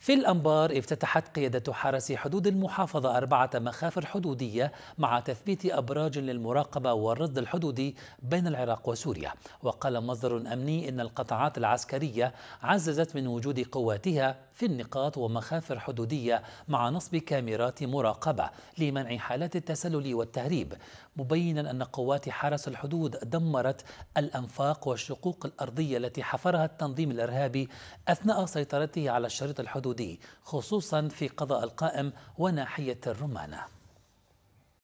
في الأنبار افتتحت قيادة حرس حدود المحافظة أربعة مخافر حدودية مع تثبيت أبراج للمراقبة والرصد الحدودي بين العراق وسوريا وقال مصدر أمني إن القطاعات العسكرية عززت من وجود قواتها في النقاط ومخافر حدودية مع نصب كاميرات مراقبة لمنع حالات التسلل والتهريب مبينا أن قوات حرس الحدود دمرت الأنفاق والشقوق الأرضية التي حفرها التنظيم الإرهابي أثناء سيطرته على الشريط الحدودي الحدودي خصوصا في قضاء القائم وناحية الرمانة